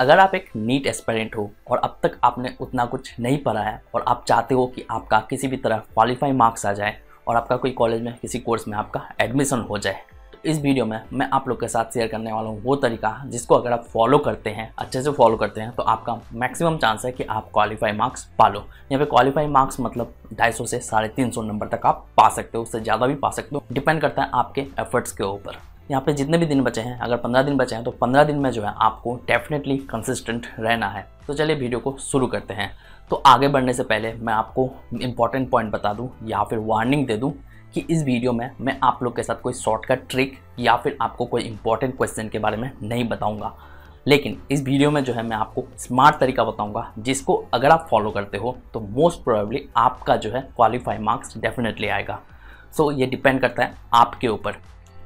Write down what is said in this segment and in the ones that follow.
अगर आप एक नीट एस्पेरेंट हो और अब तक आपने उतना कुछ नहीं पढ़ा है और आप चाहते हो कि आपका किसी भी तरह क्वालिफाई मार्क्स आ जाए और आपका कोई कॉलेज में किसी कोर्स में आपका एडमिशन हो जाए तो इस वीडियो में मैं आप लोग के साथ शेयर करने वाला हूँ वो तरीका जिसको अगर आप फॉलो करते हैं अच्छे से फॉलो करते हैं तो आपका मैक्सिमम चांस है कि आप क्वालिफाई मार्क्स पा लो यहाँ पे क्वालिफाई मार्क्स मतलब ढाई से साढ़े तीन सौ नंबर तक आप पा सकते हो उससे ज़्यादा भी पा सकते हो डिपेंड करता है आपके एफर्ट्स के ऊपर यहाँ पे जितने भी दिन बचे हैं अगर पंद्रह दिन बचे हैं तो पंद्रह दिन में जो है आपको डेफिनेटली कंसिस्टेंट रहना है तो चलिए वीडियो को शुरू करते हैं तो आगे बढ़ने से पहले मैं आपको इंपॉर्टेंट पॉइंट बता दूँ या फिर वार्निंग दे दूँ कि इस वीडियो में मैं आप लोग के साथ कोई शॉर्टकट ट्रिक या फिर आपको कोई इंपॉर्टेंट क्वेश्चन के बारे में नहीं बताऊँगा लेकिन इस वीडियो में जो है मैं आपको स्मार्ट तरीका बताऊंगा जिसको अगर आप फॉलो करते हो तो मोस्ट प्रोबेबली आपका जो है क्वालिफाई मार्क्स डेफिनेटली आएगा सो so, ये डिपेंड करता है आपके ऊपर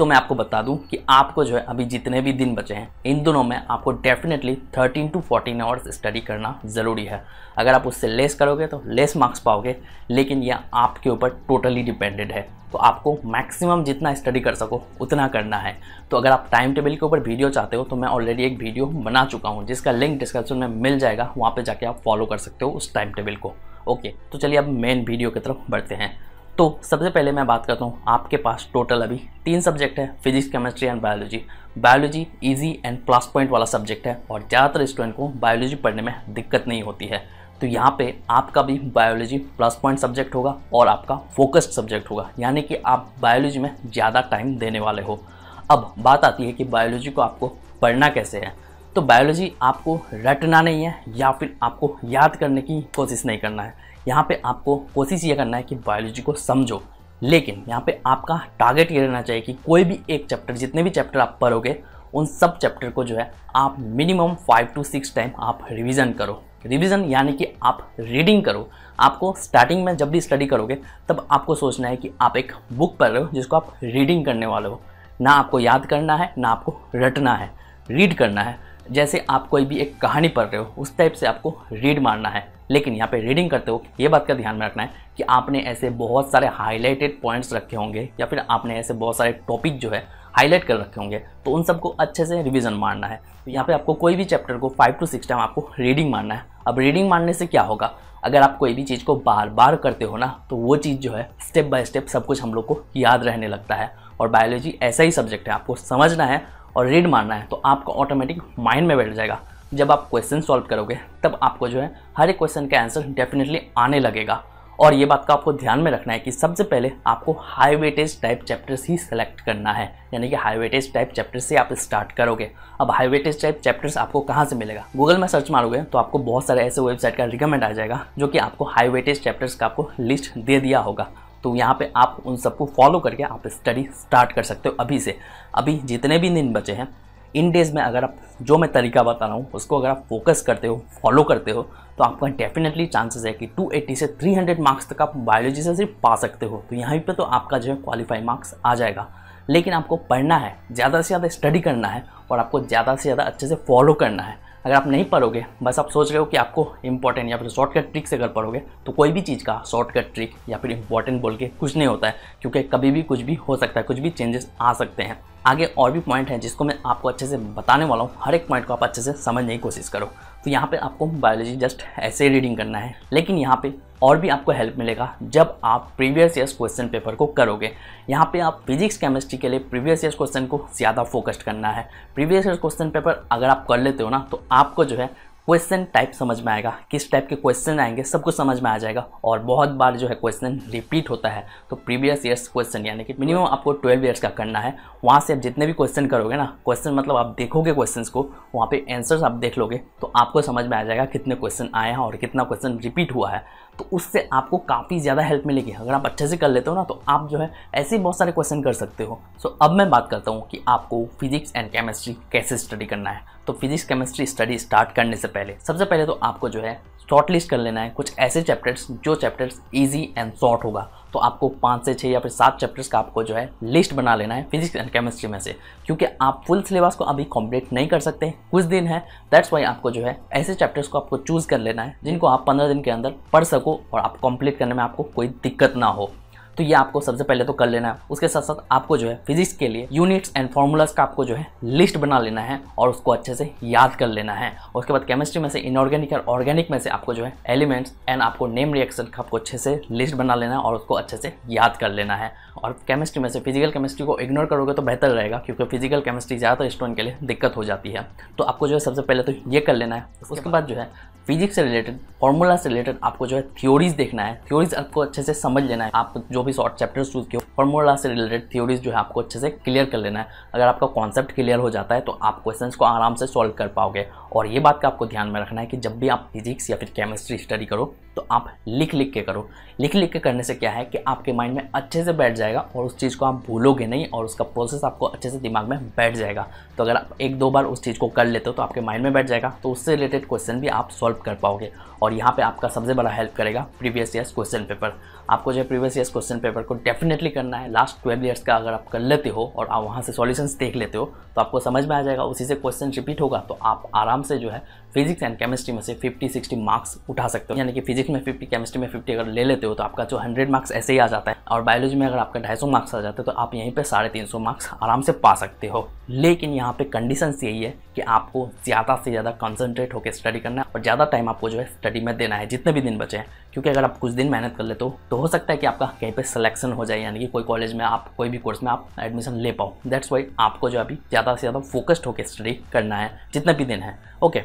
तो मैं आपको बता दूं कि आपको जो है अभी जितने भी दिन बचे हैं इन दोनों में आपको डेफिनेटली 13 टू 14 आवर्स स्टडी करना ज़रूरी है अगर आप उससे लेस करोगे तो लेस मार्क्स पाओगे लेकिन यह आपके ऊपर टोटली डिपेंडेड है तो आपको मैक्सिमम जितना स्टडी कर सको उतना करना है तो अगर आप टाइम टेबल के ऊपर वीडियो चाहते हो तो मैं ऑलरेडी एक वीडियो बना चुका हूँ जिसका लिंक डिस्क्रिप्शन में मिल जाएगा वहाँ पर जाके आप फॉलो कर सकते हो उस टाइम टेबल को ओके तो चलिए अब मेन वीडियो की तरफ बढ़ते हैं तो सबसे पहले मैं बात करता हूँ आपके पास टोटल अभी तीन सब्जेक्ट है physics chemistry and biology biology easy and plus point वाला सब्जेक्ट है और ज़्यादातर स्टूडेंट को बायोलॉजी पढ़ने में दिक्कत नहीं होती है तो यहाँ पे आपका भी बायोलॉजी प्लस पॉइंट सब्जेक्ट होगा और आपका फोकस्ड सब्जेक्ट होगा यानी कि आप बायोलॉजी में ज़्यादा टाइम देने वाले हो अब बात आती है कि बायोलॉजी को आपको पढ़ना कैसे है तो बायोलॉजी आपको रटना नहीं है या फिर आपको याद करने की कोशिश नहीं करना है यहाँ पे आपको कोशिश ये करना है कि बायोलॉजी को समझो लेकिन यहाँ पे आपका टारगेट ये रहना चाहिए कि कोई भी एक चैप्टर जितने भी चैप्टर आप पढ़ोगे उन सब चैप्टर को जो है आप minimum five to six time आप रिविज़न करो रिविज़न यानी कि आप रीडिंग करो आपको स्टार्टिंग में जब भी स्टडी करोगे तब आपको सोचना है कि आप एक बुक पढ़ रहे हो जिसको आप रीडिंग करने वाले हो ना आपको याद करना है ना आपको रटना है रीड करना है जैसे आप कोई भी एक कहानी पढ़ रहे हो उस टाइप से आपको रीड मारना है लेकिन यहाँ पे रीडिंग करते हो ये बात का ध्यान में रखना है कि आपने ऐसे बहुत सारे हाईलाइटेड पॉइंट्स रखे होंगे या फिर आपने ऐसे बहुत सारे टॉपिक जो है हाईलाइट कर रखे होंगे तो उन सबको अच्छे से रिविज़न मारना है तो यहाँ पर आपको कोई भी चैप्टर को फाइव टू सिक्स टाइम आपको रीडिंग मारना है अब रीडिंग मारने से क्या होगा अगर आप कोई भी चीज़ को बार बार करते हो ना तो वो चीज़ जो है स्टेप बाय स्टेप सब कुछ हम लोग को याद रहने लगता है और बायोलॉजी ऐसा ही सब्जेक्ट है आपको समझना है और रीड मारना है तो आपको ऑटोमेटिक माइंड में बैठ जाएगा जब आप क्वेश्चन सॉल्व करोगे तब आपको जो है हर एक क्वेश्चन का आंसर डेफिनेटली आने लगेगा और ये बात का आपको ध्यान में रखना है कि सबसे पहले आपको हाई वेटेज टाइप चैप्टर्स ही सेलेक्ट करना है यानी कि हाई वेटेज टाइप चैप्टर्स से आप स्टार्ट करोगे अब हाई वेटेज टाइप चैप्टर्स आपको कहाँ से मिलेगा गूगल में सर्च मारोगे तो आपको बहुत सारे ऐसे वेबसाइट का रिकमेंड आ जाएगा जो कि आपको हाई वेटेज चैप्टर्स का आपको लिस्ट दे दिया होगा तो यहाँ पे आप उन सबको फॉलो करके आप स्टडी स्टार्ट कर सकते हो अभी से अभी जितने भी दिन बचे हैं इन डेज़ में अगर आप जो मैं तरीका बता रहा हूँ उसको अगर आप फोकस करते हो फॉलो करते हो तो आपका डेफिनेटली चांसेस है कि 280 से 300 मार्क्स तक आप बायोलॉजी से सिर्फ पा सकते हो तो यहाँ पे तो आपका जो है क्वालिफाई मार्क्स आ जाएगा लेकिन आपको पढ़ना है ज़्यादा से ज़्यादा स्टडी करना है और आपको ज़्यादा से ज़्यादा अच्छे से फॉलो करना है अगर आप नहीं पढ़ोगे बस आप सोच रहे हो कि आपको इंपॉर्टेंट या फिर शॉर्टकट ट्रिक से अगर पढ़ोगे तो कोई भी चीज़ का शॉर्टकट ट्रिक या फिर इंपॉर्टेंट बोल के कुछ नहीं होता है क्योंकि कभी भी कुछ भी हो सकता है कुछ भी चेंजेस आ सकते हैं आगे और भी पॉइंट हैं जिसको मैं आपको अच्छे से बताने वाला हूँ हर एक पॉइंट को आप अच्छे से समझने की कोशिश करो तो यहाँ पे आपको बायोलॉजी जस्ट ऐसे रीडिंग करना है लेकिन यहाँ पे और भी आपको हेल्प मिलेगा जब आप प्रीवियस ईयर्स क्वेश्चन पेपर को करोगे यहाँ पे आप फिजिक्स केमिस्ट्री के लिए प्रीवियस ईयर्स क्वेश्चन को ज़्यादा फोकस्ड करना है प्रीवियस ईयर क्वेश्चन पेपर अगर आप कर लेते हो ना तो आपको जो है क्वेश्चन टाइप समझ में आएगा किस टाइप के क्वेश्चन आएंगे सब कुछ समझ में आ जाएगा और बहुत बार जो है क्वेश्चन रिपीट होता है तो प्रीवियस ईयर्स क्वेश्चन यानी कि मिनिमम आपको ट्वेल्व ईयर्स का करना है वहाँ से आप जितने भी क्वेश्चन करोगे ना क्वेश्चन मतलब आप देखोगे क्वेश्चन को वहाँ पर आंसर्स आप देख लोगे तो आपको समझ में आ जाएगा कितने क्वेश्चन आए हैं और कितना क्वेश्चन रिपीट हुआ है तो उससे आपको काफ़ी ज़्यादा हेल्प मिलेगी अगर आप अच्छे से कर लेते हो ना तो आप जो है ऐसे ही बहुत सारे क्वेश्चन कर सकते हो सो so, अब मैं बात करता हूँ कि आपको फिजिक्स एंड केमिस्ट्री कैसे स्टडी करना है तो फिजिक्स केमिस्ट्री स्टडी स्टार्ट करने से पहले सबसे पहले तो आपको जो है शॉर्ट लिस्ट कर लेना है कुछ ऐसे चैप्टर्स जो चैप्टर्स ईजी एंड शॉर्ट होगा तो आपको पाँच से छः या फिर सात चैप्टर्स का आपको जो है लिस्ट बना लेना है फिजिक्स एंड केमिस्ट्री में से क्योंकि आप फुल सिलेबस को अभी कंप्लीट नहीं कर सकते कुछ दिन है दैट्स वाई आपको जो है ऐसे चैप्टर्स को आपको चूज़ कर लेना है जिनको आप पंद्रह दिन के अंदर पढ़ सको और आप कंप्लीट करने में आपको कोई दिक्कत ना हो तो ये आपको सबसे पहले तो कर लेना है उसके साथ साथ आपको जो है फिजिक्स के लिए यूनिट्स एंड फॉर्मूलाज का आपको जो है लिस्ट बना लेना है और उसको अच्छे से याद कर लेना है उसके बाद केमिस्ट्री में से इनऑर्गेनिक और ऑर्गेनिक में से आपको जो है एलिमेंट्स एंड आपको नेम रिएक्शन का आपको अच्छे से लिस्ट बना लेना है और उसको अच्छे से याद कर लेना है और केमिस्ट्री में से फिजिकल केमिस्ट्री को इग्नोर करोगे तो बेहतर रहेगा क्योंकि फिजिकल केमिस्ट्री ज़्यादातर स्टूडेंट के लिए दिक्कत हो जाती है तो आपको जो है सबसे पहले तो ये कर लेना है उसके बाद जो है फिजिक्स से रिलेटेड फॉर्मूला से रिलेटेड आपको जो है थ्योरीज देखना है थ्योरीज आपको अच्छे से समझ लेना है आप जो भी भी शॉर्ट चैप्टर्स चूज़ किए फॉर्मूला से रिलेटेड थ्योरीज जो है आपको अच्छे से क्लियर कर लेना है अगर आपका कॉन्सेप्ट क्लियर हो जाता है तो आप क्वेश्चन को आराम से सॉल्व कर पाओगे और ये बात का आपको ध्यान में रखना है कि जब भी आप फिजिक्स या फिर केमिस्ट्री स्टडी करो तो आप लिख लिख के करो लिख लिख के करने से क्या है कि आपके माइंड में अच्छे से बैठ जाएगा और उस चीज़ को आप भूलोगे नहीं और उसका प्रोसेस आपको अच्छे से दिमाग में बैठ जाएगा तो अगर आप एक दो बार उस चीज़ को कर लेते हो तो आपके माइंड में बैठ जाएगा तो उससे रिलेटेड क्वेश्चन भी आप सॉल्व कर पाओगे और यहाँ पर आपका सबसे बड़ा हेल्प करेगा प्रीवियस ईयर्स क्वेश्चन पेपर आपको जो है प्रीवियस ईयर्स क्वेश्चन पेपर को डेफिनेटली करना है लास्ट ट्वेल्व ईयर्स का अगर आप कर लेते हो और आप वहाँ से सॉल्यूशंस देख लेते हो तो आपको समझ में आ जाएगा उसी से क्वेश्चन रिपीट होगा तो आप आराम से जो है फिजिक्स एंड केमिस्ट्री में से 50 60 मार्क्स उठा सकते हो यानी कि फिजिक्स में 50 केमिस्ट्री में 50 अगर ले लेते हो तो आपका जो 100 मार्क्स ऐसे ही आ जाता है और बायोलॉजी में अगर आपका 250 मार्क्स आ जाते हैं तो आप यहीं पे साढ़े तीन मार्क्स आराम से पा सकते हो लेकिन यहाँ पे कंडीशन यही है कि आपको ज़्यादा से ज़्यादा कंसनट्रेट होकर स्टडी करना है और ज़्यादा टाइम आपको जो है स्टडी में देना है जितने भी दिन बचे हैं क्योंकि अगर आप कुछ दिन मेहनत कर लेते हो तो हो सकता है कि आपका कहीं पर सिलेक्शन हो जाए यानी कि कोई कॉलेज में आप कोई भी कोर्स में आप एडमिशन ले पाओ दैट्स वाई आपको जो अभी ज़्यादा से ज़्यादा फोकस्ड होकर स्टडी करना है जितने भी दिन है ओके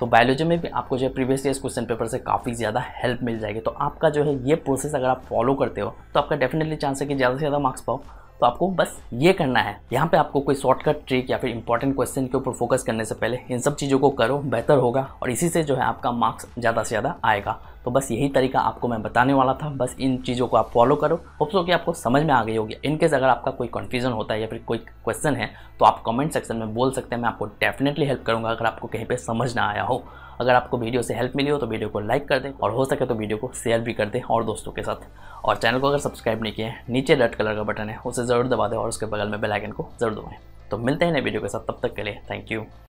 तो बायोलॉजी में भी आपको जो है प्रीवियस ईयर क्वेश्चन पेपर से काफ़ी ज़्यादा हेल्प मिल जाएगी तो आपका जो है ये प्रोसेस अगर आप फॉलो करते हो तो आपका डेफिनेटली चांस है कि ज़्यादा से ज़्यादा मार्क्स पाओ तो आपको बस ये करना है यहाँ पे आपको कोई शॉर्टकट ट्रिक या फिर इंपॉर्टेंट क्वेश्चन के ऊपर फोकस करने से पहले इन सब चीज़ों को करो बेहतर होगा और इसी से जो है आपका मार्क्स ज़्यादा से ज़्यादा आएगा तो बस यही तरीका आपको मैं बताने वाला था बस इन चीज़ों को आप फॉलो करो होप्सो कि आपको समझ में आ गई होगी इनकेस अगर आपका कोई कन्फ्यूजन होता है या फिर कोई क्वेश्चन है तो आप कमेंट सेक्शन में बोल सकते हैं मैं आपको डेफिनेटली हेल्प करूँगा अगर आपको कहीं पर समझ ना आया हो अगर आपको वीडियो से हेल्प मिली हो तो वीडियो को लाइक कर दें और हो सके तो वीडियो को शेयर भी कर दें और दोस्तों के साथ और चैनल को अगर सब्सक्राइब नहीं किया है नीचे रेड कलर का बटन है उसे ज़रूर दबा दें और उसके बगल में बेलाइकन को जरूर दबाएँ तो मिलते हैं नए वीडियो के साथ तब तक के लिए थैंक यू